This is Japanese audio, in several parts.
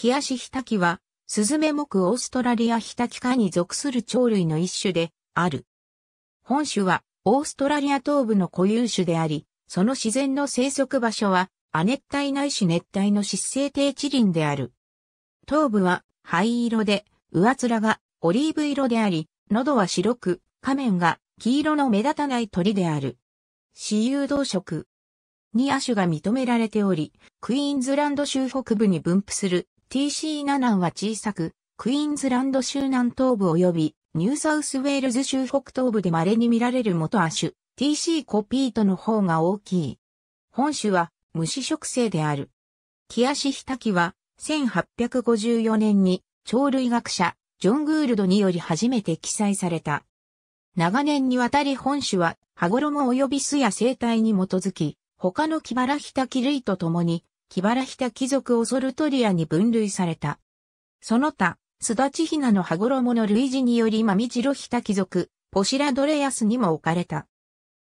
キアシヒタキは、スズメ目オーストラリアヒタキ科に属する鳥類の一種である。本種は、オーストラリア東部の固有種であり、その自然の生息場所は、亜熱帯ないし熱帯の湿性低地林である。頭部は灰色で、上面がオリーブ色であり、喉は白く、仮面が黄色の目立たない鳥である。私有動植。に亜種が認められており、クイーンズランド州北部に分布する TC ナナンは小さく、クイーンズランド州南東部及びニューサウスウェールズ州北東部で稀に見られる元亜種 TC コピートの方が大きい。本種は虫食性である。キアシヒタキは1854年に鳥類学者ジョン・グールドにより初めて記載された。長年にわたり本種はロ衣及び巣や生態に基づき他のキバラヒタキ類と共にキバラヒタ貴族オソルトリアに分類された。その他、スダチヒナの羽衣の類似によりマミジロヒタ貴族、ポシラドレアスにも置かれた。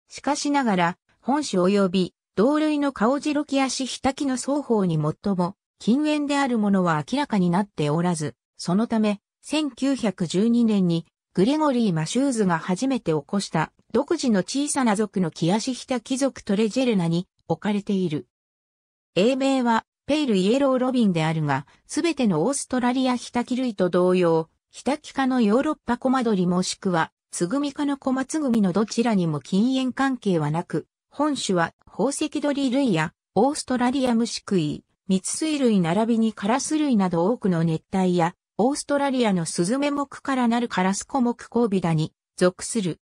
しかしながら、本種及び同類のカオジロキアシヒタキの双方に最も禁煙であるものは明らかになっておらず、そのため、1912年にグレゴリー・マシューズが初めて起こした独自の小さな族のキアシヒタ貴族トレジェルナに置かれている。英名は、ペイルイエローロビンであるが、すべてのオーストラリアヒタキ類と同様、ヒタキ科のヨーロッパコマドリもしくは、ツグミ科のコマツグミのどちらにも禁煙関係はなく、本種は宝石鳥類やオーストラリア虫食い、蜜水類並びにカラス類など多くの熱帯や、オーストラリアのスズメ目からなるカラスコ目交尾だに属する。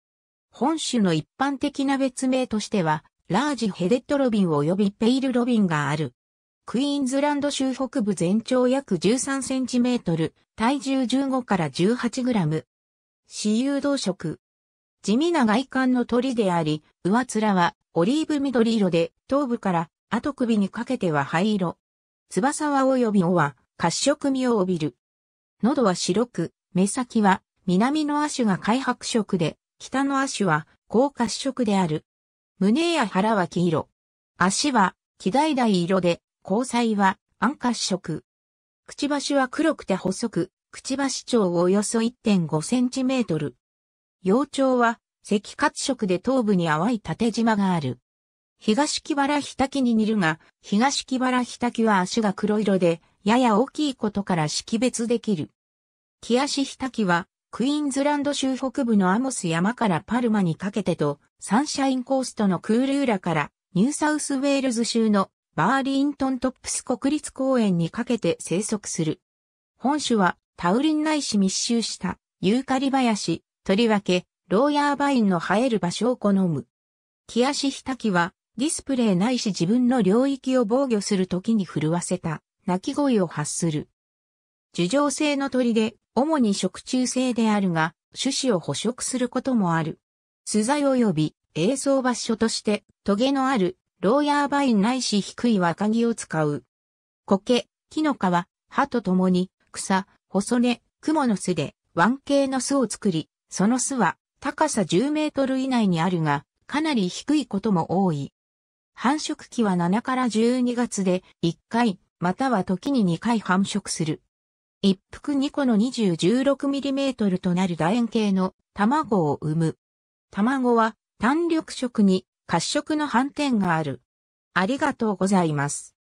本種の一般的な別名としては、ラージヘデッドロビン及びペイルロビンがある。クイーンズランド州北部全長約13センチメートル、体重15から18グラム。私有動植。地味な外観の鳥であり、上面はオリーブ緑色で、頭部から後首にかけては灰色。翼は及び尾は褐色味を帯びる。喉は白く、目先は南の亜種が開白色で、北の亜種は高褐色である。胸や腹は黄色。足は、木だいだい色で、交際は、暗褐色。くちばしは黒くて細く、くちばし長およそ1.5センチメートル。幼鳥は、赤褐色で頭部に淡い縦縞がある。東木原ひたきに似るが、東木原ひたきは足が黒色で、やや大きいことから識別できる。木足ひたきは、クイーンズランド州北部のアモス山からパルマにかけてと、サンシャインコーストのクールーラからニューサウスウェールズ州のバーリントントップス国立公園にかけて生息する。本種はタウリン内市密集したユーカリ林、とりわけローヤーバインの生える場所を好む。キアシヒタキはディスプレイないし自分の領域を防御するときに震わせた鳴き声を発する。樹状性の鳥で主に食虫性であるが、種子を捕食することもある。素材及び映像場所として、トゲのあるローヤーバインないし低い若木を使う。苔、木の皮、葉とともに草、細根、蜘蛛の巣で湾形の巣を作り、その巣は高さ10メートル以内にあるが、かなり低いことも多い。繁殖期は7から12月で1回、または時に2回繁殖する。一服二個のミリメートルとなる楕円形の卵を産む。卵は単緑色に褐色の斑点がある。ありがとうございます。